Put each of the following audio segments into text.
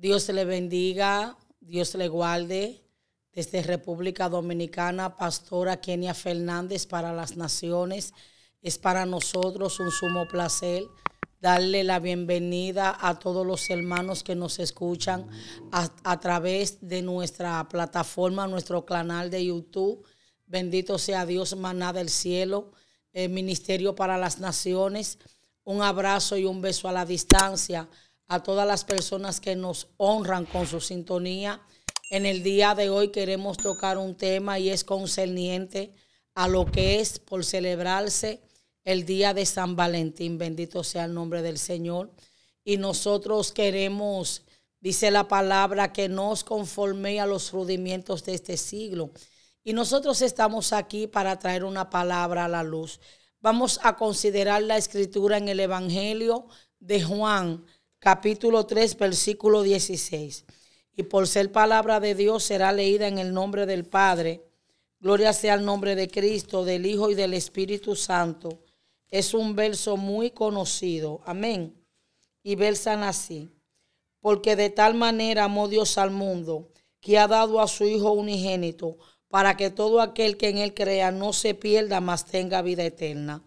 Dios le bendiga, Dios le guarde. Desde República Dominicana, Pastora Kenia Fernández para las Naciones. Es para nosotros un sumo placer darle la bienvenida a todos los hermanos que nos escuchan a, través de nuestra plataforma, nuestro canal de YouTube. Bendito sea Dios, maná del cielo, el Ministerio para las Naciones. Un abrazo y un beso a la distancia a todas las personas que nos honran con su sintonía. En el día de hoy queremos tocar un tema y es concerniente a lo que es por celebrarse el día de San Valentín. Bendito sea el nombre del Señor. Y nosotros queremos, dice la palabra, que nos conforme a los rudimientos de este siglo. Y nosotros estamos aquí para traer una palabra a la luz. Vamos a considerar la escritura en el Evangelio de Juan, capítulo 3, versículo 16. Y por ser palabra de Dios será leída en el nombre del Padre. Gloria sea el nombre de Cristo, del Hijo y del Espíritu Santo. Es un verso muy conocido. Amén. Y versan así. Porque de tal manera amó Dios al mundo, que ha dado a su Hijo unigénito, para que todo aquel que en Él crea no se pierda, mas tenga vida eterna.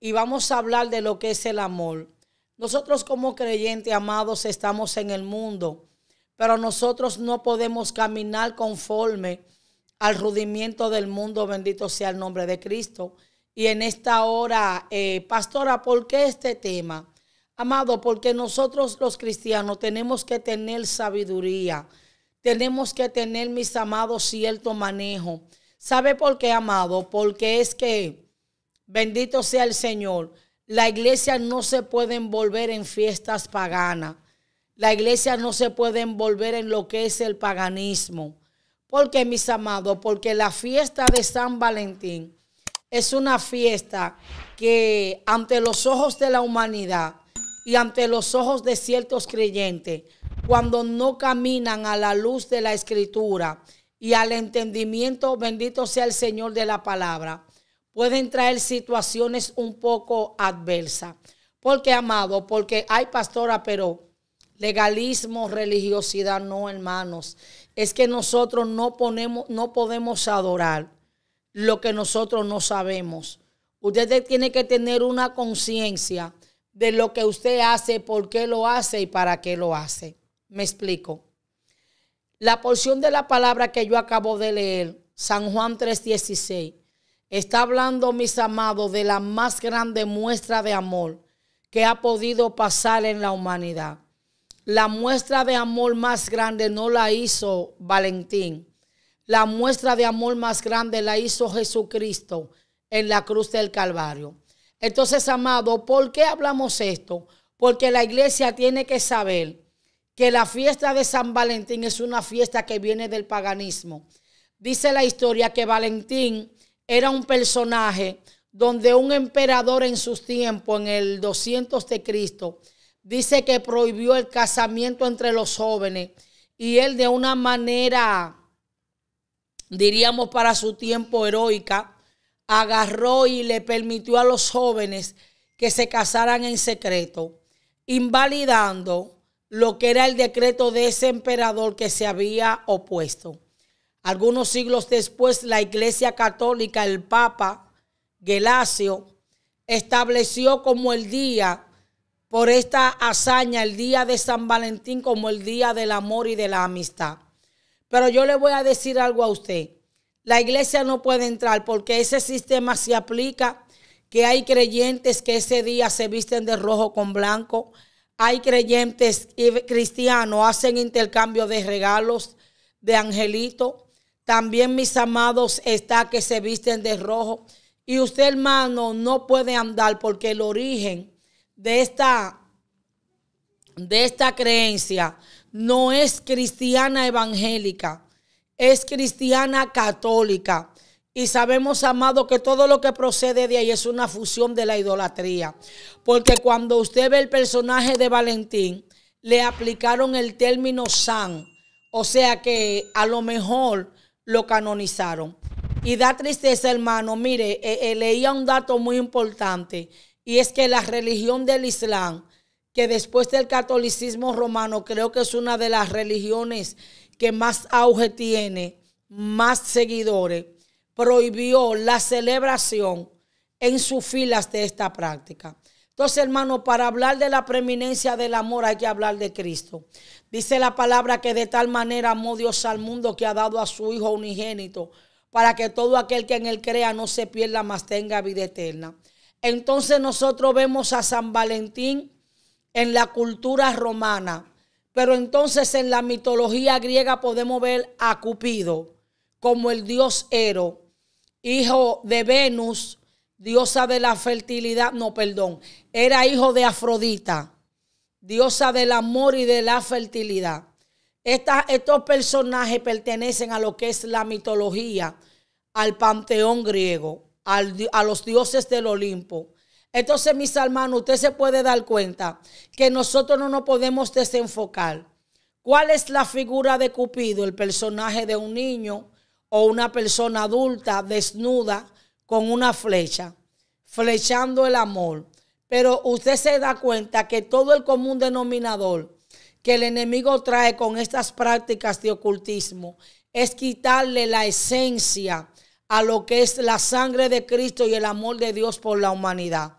Y vamos a hablar de lo que es el amor. Nosotros como creyentes, amados, estamos en el mundo, pero nosotros no podemos caminar conforme al rudimiento del mundo, bendito sea el nombre de Cristo. Y en esta hora, eh, pastora, ¿por qué este tema? Amado, porque nosotros los cristianos tenemos que tener sabiduría, tenemos que tener, mis amados, cierto manejo. ¿Sabe por qué, amado? Porque es que, bendito sea el Señor, la iglesia no se puede envolver en fiestas paganas. La iglesia no se puede envolver en lo que es el paganismo. Porque, mis amados, porque la fiesta de San Valentín es una fiesta que ante los ojos de la humanidad y ante los ojos de ciertos creyentes, cuando no caminan a la luz de la escritura y al entendimiento, bendito sea el Señor de la palabra, pueden traer situaciones un poco adversas. Porque, amado, porque hay pastora, pero legalismo, religiosidad, no, hermanos. Es que nosotros no, ponemos, no podemos adorar lo que nosotros no sabemos. Usted tiene que tener una conciencia de lo que usted hace, por qué lo hace y para qué lo hace. Me explico. La porción de la palabra que yo acabo de leer, San Juan 3:16, Está hablando, mis amados, de la más grande muestra de amor que ha podido pasar en la humanidad. La muestra de amor más grande no la hizo Valentín. La muestra de amor más grande la hizo Jesucristo en la cruz del Calvario. Entonces, amado, ¿por qué hablamos esto? Porque la iglesia tiene que saber que la fiesta de San Valentín es una fiesta que viene del paganismo. Dice la historia que Valentín era un personaje donde un emperador en sus tiempos, en el 200 de Cristo, dice que prohibió el casamiento entre los jóvenes y él de una manera, diríamos para su tiempo heroica, agarró y le permitió a los jóvenes que se casaran en secreto, invalidando lo que era el decreto de ese emperador que se había opuesto. Algunos siglos después, la Iglesia Católica, el Papa Gelasio, estableció como el día, por esta hazaña, el día de San Valentín como el día del amor y de la amistad. Pero yo le voy a decir algo a usted. La iglesia no puede entrar porque ese sistema se aplica, que hay creyentes que ese día se visten de rojo con blanco, hay creyentes cristianos, hacen intercambio de regalos, de angelitos, también mis amados está que se visten de rojo. Y usted, hermano, no puede andar porque el origen de esta, de esta creencia no es cristiana evangélica, es cristiana católica. Y sabemos, amado, que todo lo que procede de ahí es una fusión de la idolatría. Porque cuando usted ve el personaje de Valentín, le aplicaron el término san. O sea que a lo mejor lo canonizaron. Y da tristeza, hermano. Mire, eh, eh, leía un dato muy importante y es que la religión del Islam, que después del catolicismo romano creo que es una de las religiones que más auge tiene, más seguidores, prohibió la celebración en sus filas de esta práctica. Entonces, hermano, para hablar de la preeminencia del amor hay que hablar de Cristo. Dice la palabra que de tal manera amó Dios al mundo que ha dado a su Hijo unigénito, para que todo aquel que en él crea no se pierda, mas tenga vida eterna. Entonces nosotros vemos a San Valentín en la cultura romana, pero entonces en la mitología griega podemos ver a Cupido como el dios Ero, hijo de Venus, diosa de la fertilidad, no, perdón, era hijo de Afrodita, diosa del amor y de la fertilidad. estos personajes pertenecen a lo que es la mitología, al panteón griego, a los dioses del Olimpo. Entonces, mis hermanos, usted se puede dar cuenta que nosotros no nos podemos desenfocar. ¿Cuál es la figura de Cupido? El personaje de un niño o una persona adulta, desnuda, con una flecha, flechando el amor. Pero usted se da cuenta que todo el común denominador que el enemigo trae con estas prácticas de ocultismo es quitarle la esencia a lo que es la sangre de Cristo y el amor de Dios por la humanidad.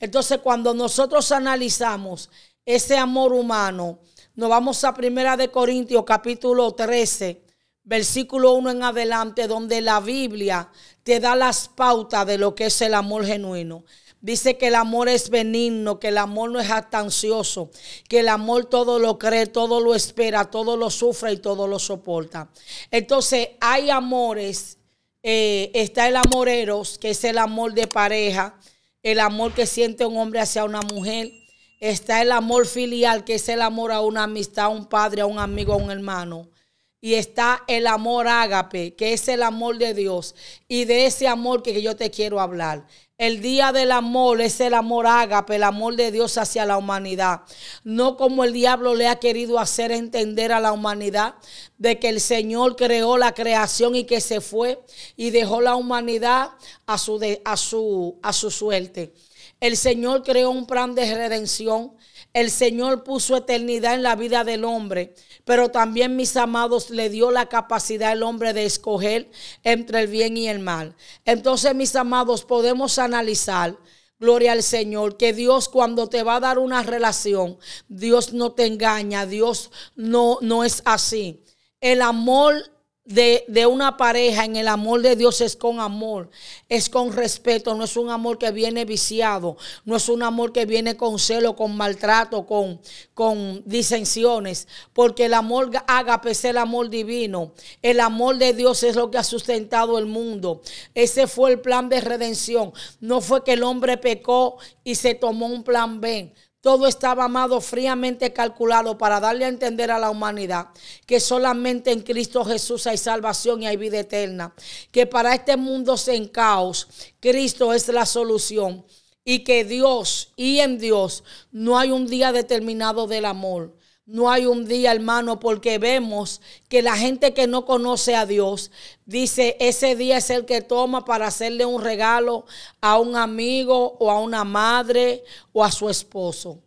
Entonces, cuando nosotros analizamos ese amor humano, nos vamos a Primera de Corintios capítulo 13, versículo 1 en adelante, donde la Biblia te da las pautas de lo que es el amor genuino. Dice que el amor es benigno, que el amor no es jactancioso que el amor todo lo cree, todo lo espera, todo lo sufre y todo lo soporta. Entonces hay amores, eh, está el amor que es el amor de pareja, el amor que siente un hombre hacia una mujer, está el amor filial, que es el amor a una amistad, a un padre, a un amigo, a un hermano y está el amor ágape, que es el amor de Dios, y de ese amor que yo te quiero hablar. El día del amor es el amor ágape, el amor de Dios hacia la humanidad. No como el diablo le ha querido hacer entender a la humanidad de que el Señor creó la creación y que se fue y dejó la humanidad a su, a su, a su suerte. El Señor creó un plan de redención el Señor puso eternidad en la vida del hombre, pero también, mis amados, le dio la capacidad al hombre de escoger entre el bien y el mal. Entonces, mis amados, podemos analizar. Gloria al Señor, que Dios cuando te va a dar una relación, Dios no te engaña, Dios no, no es así. El amor de, una pareja en el amor de Dios es con amor, es con respeto, no es un amor que viene viciado, no es un amor que viene con celo, con maltrato, con, con disensiones, porque el amor haga es el amor divino, el amor de Dios es lo que ha sustentado el mundo, ese fue el plan de redención, no fue que el hombre pecó y se tomó un plan B, todo estaba, amado, fríamente calculado para darle a entender a la humanidad que solamente en Cristo Jesús hay salvación y hay vida eterna. Que para este mundo en caos, Cristo es la solución. Y que Dios y en Dios no hay un día determinado del amor. No hay un día, hermano, porque vemos que la gente que no conoce a Dios dice, ese día es el que toma para hacerle un regalo a un amigo o a una madre o a su esposo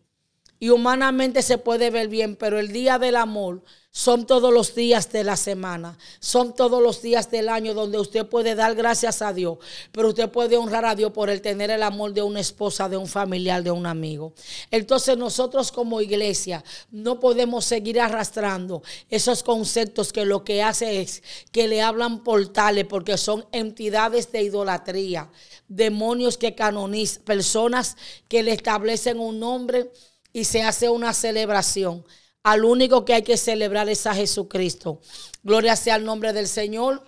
y humanamente se puede ver bien, pero el día del amor son todos los días de la semana, son todos los días del año donde usted puede dar gracias a Dios, pero usted puede honrar a Dios por el tener el amor de una esposa, de un familiar, de un amigo. Entonces nosotros como iglesia no podemos seguir arrastrando esos conceptos que lo que hace es que le hablan portales porque son entidades de idolatría, demonios que canonizan, personas que le establecen un nombre y se hace una celebración. Al único que hay que celebrar es a Jesucristo. Gloria sea al nombre del Señor.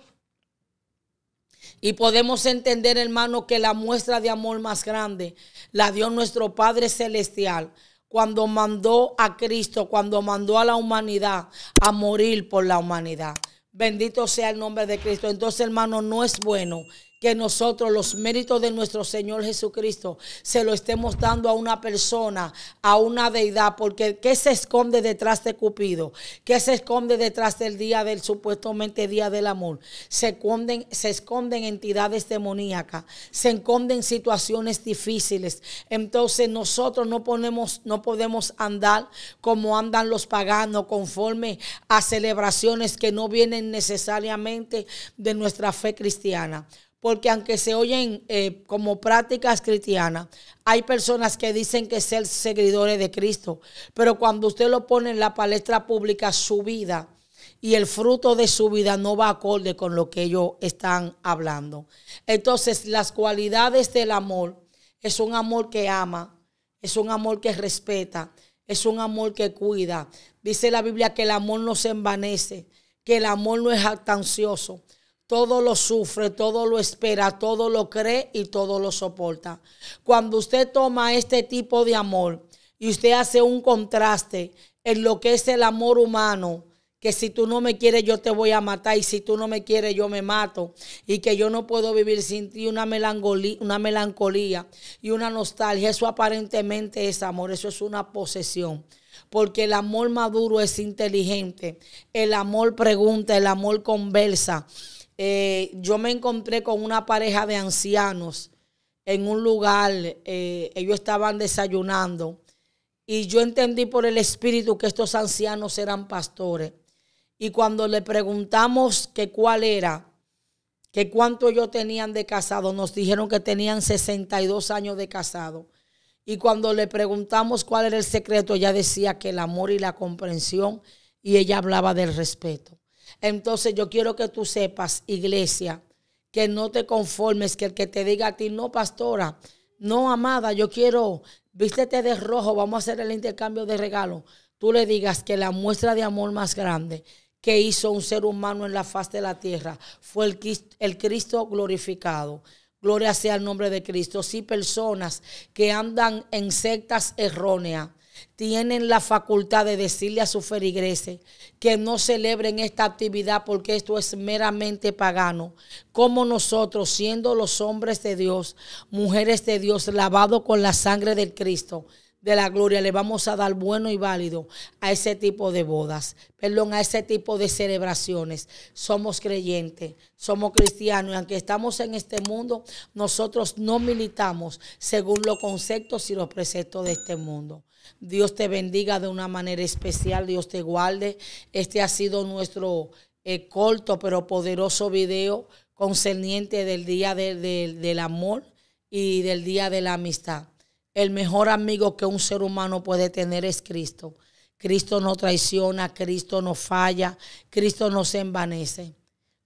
Y podemos entender, hermano, que la muestra de amor más grande la dio nuestro Padre Celestial cuando mandó a Cristo, cuando mandó a la humanidad a morir por la humanidad. Bendito sea el nombre de Cristo. Entonces, hermano, no es bueno que nosotros los méritos de nuestro Señor Jesucristo se lo estemos dando a una persona, a una deidad, porque ¿qué se esconde detrás de Cupido? ¿Qué se esconde detrás del día del supuestamente día del amor? Se esconden, se esconden entidades demoníacas, se esconden situaciones difíciles. Entonces nosotros no, ponemos, no podemos andar como andan los paganos, conforme a celebraciones que no vienen necesariamente de nuestra fe cristiana porque aunque se oyen eh, como prácticas cristianas, hay personas que dicen que ser seguidores de Cristo, pero cuando usted lo pone en la palestra pública, su vida y el fruto de su vida no va acorde con lo que ellos están hablando. Entonces, las cualidades del amor es un amor que ama, es un amor que respeta, es un amor que cuida. Dice la Biblia que el amor no se envanece, que el amor no es actancioso, todo lo sufre, todo lo espera, todo lo cree y todo lo soporta. Cuando usted toma este tipo de amor y usted hace un contraste en lo que es el amor humano, que si tú no me quieres yo te voy a matar y si tú no me quieres yo me mato y que yo no puedo vivir sin ti una melancolía, una melancolía y una nostalgia. Eso aparentemente es amor, eso es una posesión. Porque el amor maduro es inteligente, el amor pregunta, el amor conversa, eh, yo me encontré con una pareja de ancianos en un lugar, eh, ellos estaban desayunando y yo entendí por el espíritu que estos ancianos eran pastores. Y cuando le preguntamos que cuál era, que cuánto ellos tenían de casado, nos dijeron que tenían 62 años de casado. Y cuando le preguntamos cuál era el secreto, ella decía que el amor y la comprensión, y ella hablaba del respeto. Entonces yo quiero que tú sepas, iglesia, que no te conformes, que el que te diga a ti, no, pastora, no, amada, yo quiero, vístete de rojo, vamos a hacer el intercambio de regalo. Tú le digas que la muestra de amor más grande que hizo un ser humano en la faz de la tierra fue el Cristo, glorificado. Gloria sea el nombre de Cristo. Si personas que andan en sectas erróneas tienen la facultad de decirle a su ferigreses que no celebren esta actividad porque esto es meramente pagano. Como nosotros, siendo los hombres de Dios, mujeres de Dios, lavados con la sangre del Cristo, de la gloria le vamos a dar bueno y válido a ese tipo de bodas, perdón, a ese tipo de celebraciones. Somos creyentes, somos cristianos y aunque estamos en este mundo, nosotros no militamos según los conceptos y los preceptos de este mundo. Dios te bendiga de una manera especial, Dios te guarde. Este ha sido nuestro eh, corto pero poderoso video concerniente del Día del Amor y del Día de la Amistad. El mejor amigo que un ser humano puede tener es Cristo. Cristo no traiciona, Cristo no falla, Cristo no se envanece.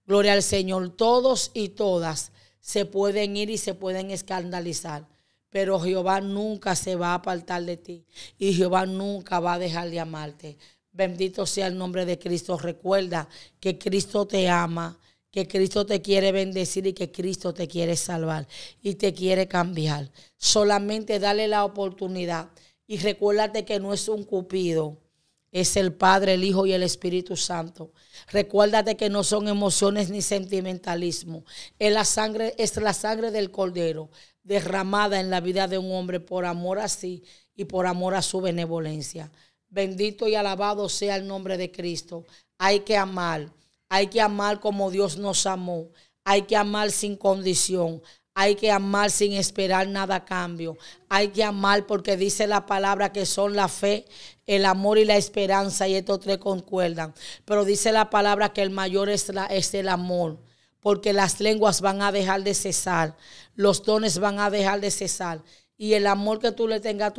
Gloria al Señor. Todos y todas se pueden ir y se pueden escandalizar, pero Jehová nunca se va a apartar de ti y Jehová nunca va a dejar de amarte. Bendito sea el nombre de Cristo. Recuerda que Cristo te ama que Cristo te quiere bendecir y que Cristo te quiere salvar y te quiere cambiar. Solamente dale la oportunidad y recuérdate que no es un cupido. Es el Padre, el Hijo y el Espíritu Santo. Recuérdate que no son emociones ni sentimentalismo. Es la sangre, es la sangre del Cordero derramada en la vida de un hombre por amor a sí y por amor a su benevolencia. Bendito y alabado sea el nombre de Cristo. Hay que amar hay que amar como Dios nos amó. Hay que amar sin condición. Hay que amar sin esperar nada a cambio. Hay que amar porque dice la palabra que son la fe, el amor y la esperanza y estos tres concuerdan. Pero dice la palabra que el mayor es, la, es el amor porque las lenguas van a dejar de cesar, los dones van a dejar de cesar y el amor que tú le tengas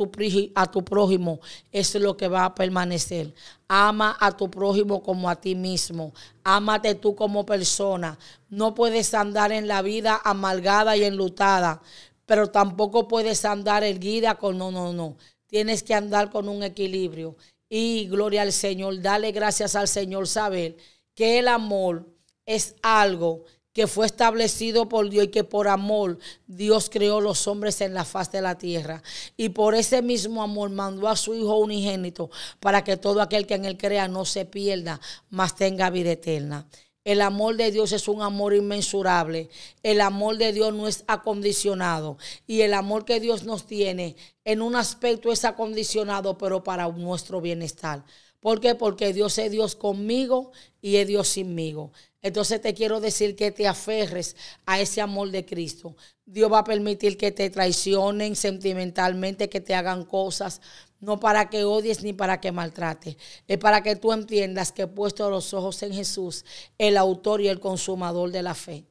a tu, prójimo es lo que va a permanecer. Ama a tu prójimo como a ti mismo. Ámate tú como persona. No puedes andar en la vida amargada y enlutada, pero tampoco puedes andar erguida con no, no, no. Tienes que andar con un equilibrio. Y gloria al Señor, dale gracias al Señor saber que el amor es algo que fue establecido por Dios y que por amor Dios creó los hombres en la faz de la tierra. Y por ese mismo amor mandó a su Hijo unigénito para que todo aquel que en él crea no se pierda, mas tenga vida eterna. El amor de Dios es un amor inmensurable. El amor de Dios no es acondicionado. Y el amor que Dios nos tiene en un aspecto es acondicionado, pero para nuestro bienestar. ¿Por qué? Porque Dios es Dios conmigo y es Dios sinmigo. Entonces te quiero decir que te aferres a ese amor de Cristo. Dios va a permitir que te traicionen sentimentalmente, que te hagan cosas, no para que odies ni para que maltrates, es para que tú entiendas que he puesto los ojos en Jesús, el autor y el consumador de la fe.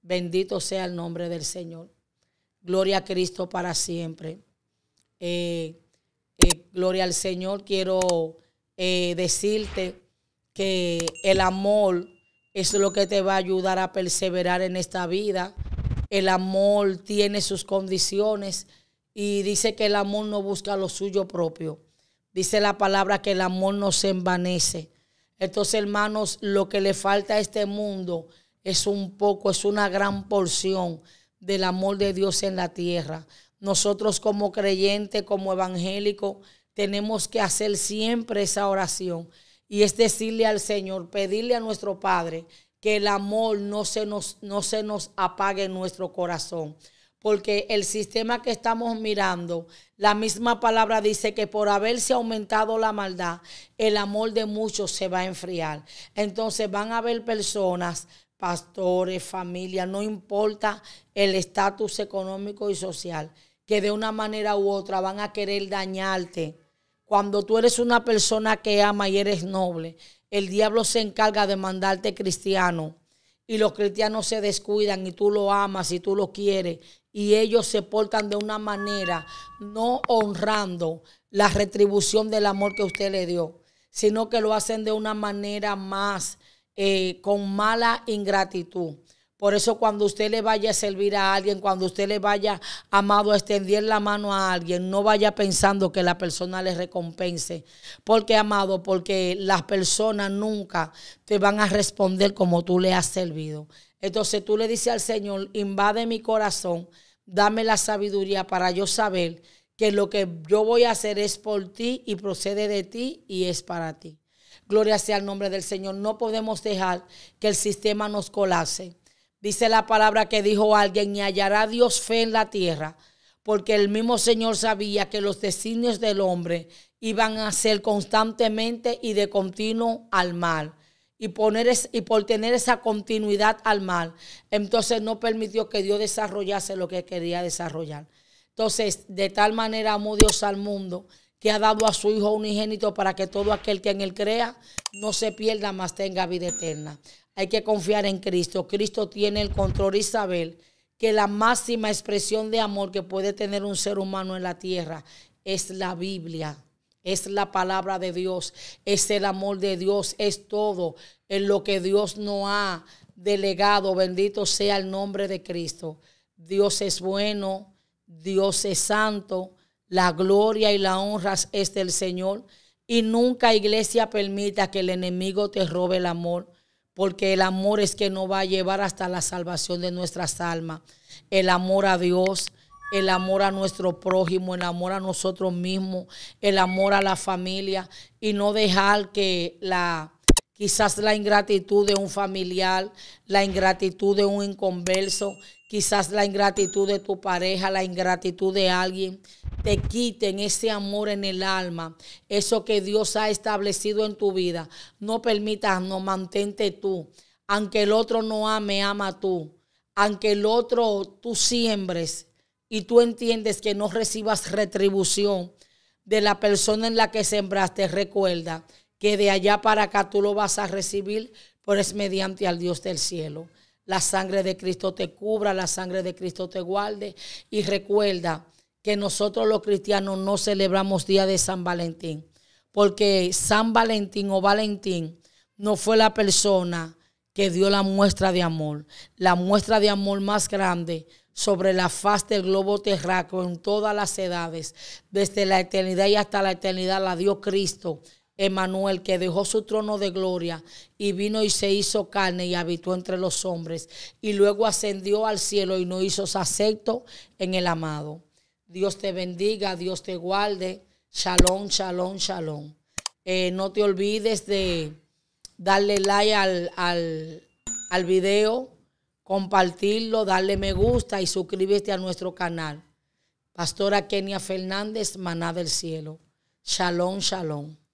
Bendito sea el nombre del Señor. Gloria a Cristo para siempre. Eh, eh, gloria al Señor. Quiero eh, decirte que el amor es lo que te va a ayudar a perseverar en esta vida. El amor tiene sus condiciones y dice que el amor no busca lo suyo propio. Dice la palabra que el amor no se envanece. Entonces, hermanos, lo que le falta a este mundo es un poco, es una gran porción del amor de Dios en la tierra. Nosotros como creyentes, como evangélicos, tenemos que hacer siempre esa oración y es decirle al Señor, pedirle a nuestro Padre que el amor no se nos, no se nos apague en nuestro corazón. Porque el sistema que estamos mirando, la misma palabra dice que por haberse aumentado la maldad, el amor de muchos se va a enfriar. Entonces van a haber personas, pastores, familias, no importa el estatus económico y social, que de una manera u otra van a querer dañarte cuando tú eres una persona que ama y eres noble, el diablo se encarga de mandarte cristiano y los cristianos se descuidan y tú lo amas y tú lo quieres y ellos se portan de una manera no honrando la retribución del amor que usted le dio, sino que lo hacen de una manera más eh, con mala ingratitud. Por eso cuando usted le vaya a servir a alguien, cuando usted le vaya, amado, a extender la mano a alguien, no vaya pensando que la persona le recompense. Porque, amado, porque las personas nunca te van a responder como tú le has servido. Entonces tú le dices al Señor, invade mi corazón, dame la sabiduría para yo saber que lo que yo voy a hacer es por ti y procede de ti y es para ti. Gloria sea el nombre del Señor. No podemos dejar que el sistema nos colase. Dice la palabra que dijo alguien, y hallará Dios fe en la tierra, porque el mismo Señor sabía que los designios del hombre iban a ser constantemente y de continuo al mal. Y, poner y por tener esa continuidad al mal, entonces no permitió que Dios desarrollase lo que quería desarrollar. Entonces, de tal manera amó Dios al mundo que ha dado a su Hijo unigénito para que todo aquel que en él crea no se pierda, mas tenga vida eterna hay que confiar en Cristo. Cristo tiene el control Isabel. que la máxima expresión de amor que puede tener un ser humano en la tierra es la Biblia, es la palabra de Dios, es el amor de Dios, es todo en lo que Dios no ha delegado. Bendito sea el nombre de Cristo. Dios es bueno, Dios es santo, la gloria y la honra es del Señor. Y nunca, iglesia, permita que el enemigo te robe el amor porque el amor es que nos va a llevar hasta la salvación de nuestras almas. El amor a Dios, el amor a nuestro prójimo, el amor a nosotros mismos, el amor a la familia y no dejar que la quizás la ingratitud de un familiar, la ingratitud de un inconverso, quizás la ingratitud de tu pareja, la ingratitud de alguien, te quiten ese amor en el alma, eso que Dios ha establecido en tu vida. No permitas, no mantente tú. Aunque el otro no ame, ama tú. Aunque el otro tú siembres y tú entiendes que no recibas retribución de la persona en la que sembraste, recuerda que de allá para acá tú lo vas a recibir, pero es mediante al Dios del cielo. La sangre de Cristo te cubra, la sangre de Cristo te guarde. Y recuerda que nosotros los cristianos no celebramos Día de San Valentín, porque San Valentín o Valentín no fue la persona que dio la muestra de amor, la muestra de amor más grande sobre la faz del globo terráqueo en todas las edades, desde la eternidad y hasta la eternidad, la dio Cristo Emanuel, que dejó su trono de gloria y vino y se hizo carne y habitó entre los hombres, y luego ascendió al cielo y no hizo acepto en el amado. Dios te bendiga, Dios te guarde. Shalom, shalom, shalom. Eh, no te olvides de darle like al, al, al video, compartirlo, darle me gusta y suscríbete a nuestro canal. Pastora Kenia Fernández, Maná del Cielo. Shalom, shalom.